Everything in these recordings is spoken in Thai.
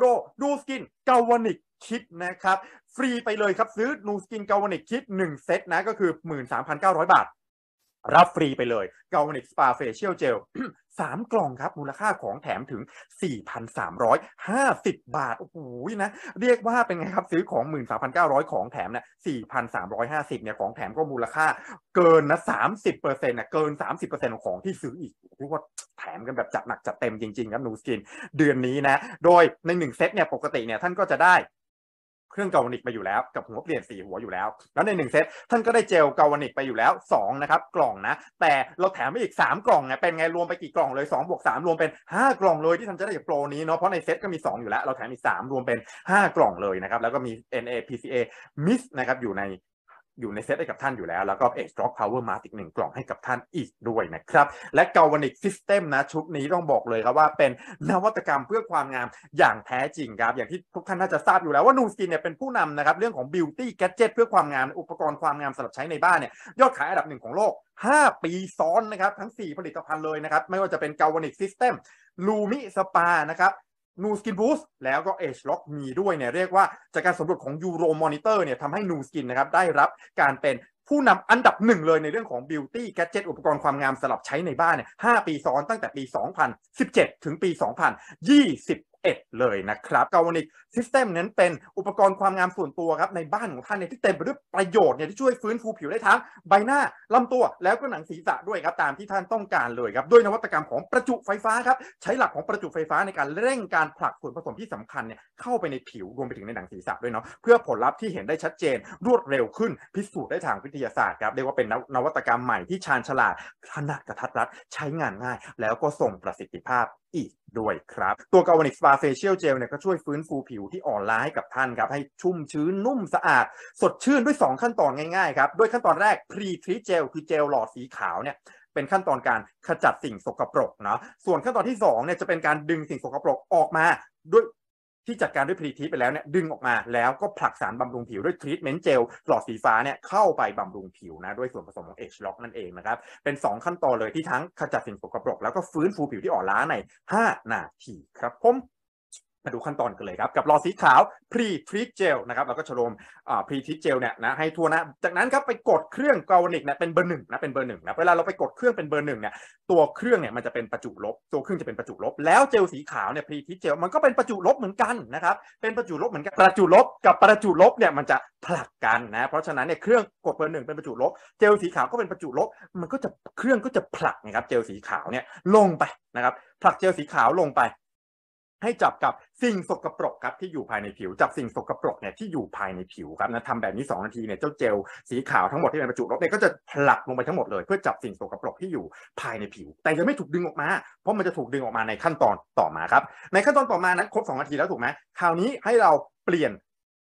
Pro ูสกินเกาวนิกคิดนะครับ ฟรีไปเลยครับซื้อ นูสกินเกาวนิกคิด1เซตนะก็คือ 13,900 บาทรับฟรีไปเลยเกลวนิกสปาเฟเชียลเจลสามกล่องครับ มูลค่าของแถมถึง 4,350 บาท โอ้โห นะ เรียกว่าเป็นไงครับ ซื้อของ 13,900 ของแถมนะ4,350เนี่ยของแถมก็มูลค่าเกินนะ30เปอร์เซ็นต์นะเกิน 30เปอร์เซ็นต์ของที่ซื้ออีกรู้ว่าแถมกันแบบจัดหนักจัดเต็มจริงๆครับนูสกิน เดือนนี้นะ โดยในหนึ่งเซตเนี่ย ปกติเนี่ยท่านก็จะได้เครื่องเกาวานิกไปอยู่แล้วกับหัวเปลี่ยนสีหัวอยู่แล้ว แล้วในหนึ่งเซตท่านก็ได้เจลเกาวานิกไปอยู่แล้ว2นะครับกล่องนะ แต่เราแถมไปอีก 3 กล่องไง เป็นไงรวมไปกี่กล่องเลย2บวก3รวมเป็น 5 กล่องเลยที่ท่านจะได้จากโปรนี้เนาะ เพราะในเซตก็มี2อยู่แล้วเราแถมอีก3รวมเป็น5กล่องเลยนะครับแล้วก็มี NAPCA Miss นะครับอยู่ในอยู่ในเซตให้กับท่านอยู่แล้ว แล้วก็เอซ์ตร็อกพ Power m a มาอีกหนึ่งกล่องให้กับท่านอีกด้วยนะครับ และกาวานิกซิสเต็มนะชุดนี้ต้องบอกเลยครับว่าเป็นนวัตกรรมเพื่อความงามอย่างแท้จริงครับ อย่างที่ทุกท่านน่าจะทราบอยู่แล้วว่านูสกินเนี่ยเป็นผู้นำนะครับ เรื่องของบิวตี้แกจิตเพื่อความงาม อุปกรณ์ความงามสำหรับใช้ในบ้านเนี่ยยอดขายอันดับหนึ่งของโลก 5 ปีซ้อนนะครับทั้ง 4 ผลิตภัณฑ์เลยนะครับไม่ว่าจะเป็นกาวานิกซิสเต็มลูมิสปานะครับนูสกินบูสแล้วก็เอชล็อกมีด้วยเนี่ยเรียกว่าจากการสำรวจของยูโรมอนิเตอร์เนี่ยทำให้นูสกินนะครับได้รับการเป็นผู้นำอันดับหนึ่งเลยในเรื่องของ Beauty Gadget อุปกรณ์ความงามสำหรับใช้ในบ้านเนี่ย5ปีซ้อนตั้งแต่ปี 2017 ถึงปี 2020เลยนะครับกาวนิกซิสเต็มนั้นเป็นอุปกรณ์ความงามส่วนตัวครับในบ้านของท่านเนี่ยที่เต็มไปด้วยประโยชน์เนี่ยที่ช่วยฟื้นฟูผิวได้ทั้งใบหน้าลำตัวแล้วก็หนังศีรษะด้วยครับตามที่ท่านต้องการเลยครับด้วยนวัตกรรมของประจุไฟฟ้าครับใช้หลักของประจุไฟฟ้าในการเร่งการผลักส่วนผสมที่สำคัญเนี่ยเข้าไปในผิวรวมไปถึงในหนังศีรษะด้วยเนาะเพื่อผลลัพธ์ที่เห็นได้ชัดเจนรวดเร็วขึ้นพิสูจน์ได้ทางวิทยาศาสตร์ครับเรียกว่าเป็นนวัตกรรมใหม่ที่ชาญฉลาดถนัดกระทัดรัดใช้งานง่าย แล้วก็ส่งประสิทธิภาพอีกด้วยครับตัวกาวนิกสปาเฟเชียลเจลเนี่ยก็ช่วยฟื้นฟูผิวที่อ่อนล้าให้กับท่านครับให้ชุ่มชื้นนุ่มสะอาดสดชื่นด้วย 2 ขั้นตอนง่ายๆครับด้วยขั้นตอนแรกพรีทรีเจลคือเจลหลอดสีขาวเนี่ยเป็นขั้นตอนการขจัดสิ่งสกปรกเนาะส่วนขั้นตอนที่2เนี่ยจะเป็นการดึงสิ่งสกปรกออกมาด้วยที่จัดการด้วยพรีทีไปแล้วเนี่ยดึงออกมา แล้วก็ผลักสารบำรุงผิวด้วยทรีทเมนต์เจลหลอดสีฟ้าเนี่ยเข้าไปบำรุงผิวนะด้วยส่วนผสมของเอชล็อกนั่นเองนะครับเป็น 2 ขั้นตอนเลยที่ทั้งขจัดสิ่งสกปรกแล้วก็ฟื้นฟูผิวที่อ่อนล้าใน 5 นาทีครับผมมาดูขั้นตอนกันเลยครับกับรอสีขาวพรีทรีเจลนะครับแล้วก็ชโลมพรีทรีเจลเนี่ยนะให้ทั่วนะจากนั้นครับไปกดเครื่องกาวนิกเนี่ยเป็นเบอร์หนึ่งนะเป็นเบอร์หนึ่งนะเวลาเราไปกดเครื่องเป็นเบอร์หนึ่งเนี่ยตัวเครื่องเนี่ยมันจะเป็นประจุลบตัวเครื่องจะเป็นประจุลบแล้วเจลสีขาวเนี่ยพรีทรีเจลมันก็เป็นประจุลบเหมือนกันนะครับเป็นประจุลบเหมือนกันประจุลบกับประจุลบเนี่ยมันจะผลักกันนะเพราะฉะนั้นเนี่ยเครื่องกดเบอร์หนึ่งเป็นประจุลบเจลสีขาวก็เป็นประจุลบมันก็จะเครื่องก็จะผลักนะครับเจลสีขาวเนี่ยลงไปนะครับผลักเจลสีขาวลงไปให้จับกับสิ่งสกปรกครับที่อยู่ภายในผิว จับสิ่งสกปรกเนี่ยที่อยู่ภายในผิวครับนะทำแบบนี้ 2 นาทีเนี่ยเจ้าเจลสีขาวทั้งหมดที่เป็นประจุลบเนี่ยก็จะผลักลงไปทั้งหมดเลย เพื่อจับสิ่งสกปรกที่อยู่ภายในผิว แต่จะไม่ถูกดึงออกมาเพราะมันจะถูกดึงออกมาในขั้นตอนต่อมาครับในขั้นตอนต่อมานั้นครบ2นาทีแล้วถูกไหมคราวนี้ให้เราเปลี่ยน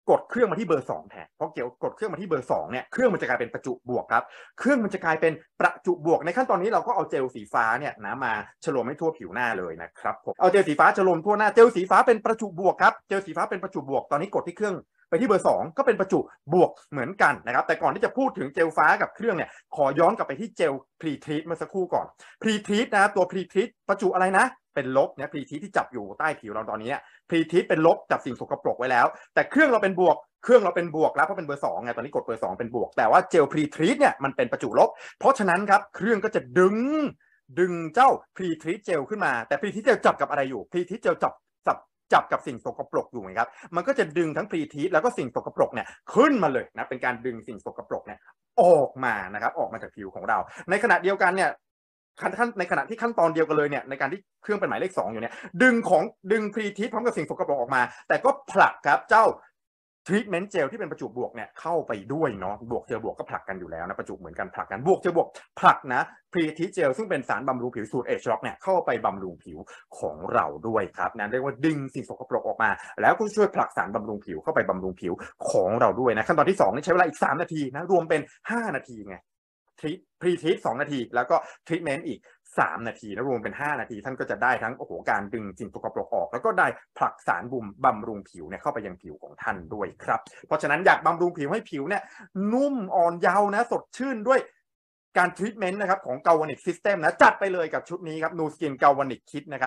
กดเครื่องมาที่เบอร์สองแทน เพราะเกี่ยวกดเครื่องมาที่เบอร์สองเนี่ยเครื่องมันจะกลายเป็นประจุบวกครับ เครื่องมันจะกลายเป็นประจุบวก ในขั้นตอนนี้เราก็เอาเจลสีฟ้าเนี่ยนะมาฉลมให้ทั่วผิวหน้าเลยนะครับผม เอาเจลสีฟ้าฉลมทั่วหน้า เจลสีฟ้าเป็นประจุบวกครับ เจลสีฟ้าเป็นประจุบวก ตอนนี้กดที่เครื่องไปที่เบอร์2ก็เป็นประจุบวกเหมือนกันนะครับ แต่ก่อนที่จะพูดถึงเจลฟ้ากับเครื่องเนี่ยขอย้อนกลับไปที่เจลพรีทรีตเมื่อสักครู่ก่อนพรีทรีตนะตัวพรีทรีตประจุอะไรนะ เป็นลบเนี่ยพรีทีที่จับอยู่ใต้ผิวเราตอนนี้พรีทีเป็นลบจับสิ่งสกปรกไว้แล้ว แต่เครื่องเราเป็นบวกเครื่องเราเป็นบวกแล้วเพราะเป็นเบอร์สองไงตอนนี้กดเบอร์สองเป็นบวกแต่ว่าเจลพรีทีเนี่ยมันเป็นประจุลบเพราะฉะนั้นครับเครื่องก็จะดึงดึงเจ้าพรีทีเจลขึ้นมา แต่พรีทีเจลจับกับอะไรอยู่พรีทีเจลจับจับกับสิ่งสกปรกอยู่ไหมครับ มันก็จะดึงทั้งพรีทีสแล้วก็สิ่งสกปรกเนี่ยขึ้นมาเลยนะ เป็นการดึงสิ่งสกปรกเนี่ยออกมานะครับออกมาจากผิวของเรา ในขณะเดียวกันเนี่ยขั้นในขณะที่ขั้นตอนเดียวกันเลยเนี่ยในการที่เครื่องเป็นหมายเลข 2 อยู่เนี่ย ดึงของดึงพรีทีสพร้อมกับสิ่งสกปรกออกมา แต่ก็ผลักครับเจ้าทรีทเมนต์เจลที่เป็นประจุบวกเนี่ยเข้าไปด้วยเนาะบวกเจอบวกก็ผลักกันอยู่แล้วนะประจุเหมือนกันผลักกันบวกเจอบวกผลักนะพรีทีเจลซึ่งเป็นสารบำรุงผิวสูตรเอชล็อกเนี่ยเข้าไปบำรุงผิวของเราด้วยครับนะเรียกว่าดึงสิ่งสกปรกออกมาแล้วก็ช่วยผลักสารบำรุงผิวเข้าไปบำรุงผิวของเราด้วยนะขั้นตอนที่2นี่ใช้เวลาอีก 3 นาทีนะรวมเป็น5นาทีไงทรีพรีทีสองนาทีแล้วก็ทรีทเมนต์อีก3 นาทีแล้วรวมเป็น 5 นาทีท่านก็จะได้ทั้งโอ้โหการดึงสิ่งสกปรกออก แล้วก็ได้ผลักสารบุมบำรุงผิวเนี่ยเข้าไปยังผิวของท่านด้วยครับ เพราะฉะนั้นอยากบำรุงผิวให้ผิวเนี่ยนุ่มอ่อนเยาว์นะ สดชื่นด้วยการทรีทเมนต์นะครับของกาวานิกซิสเต็มนะจัดไปเลยกับชุดนี้ครับนูสกินกาวานิกคิดนะครับ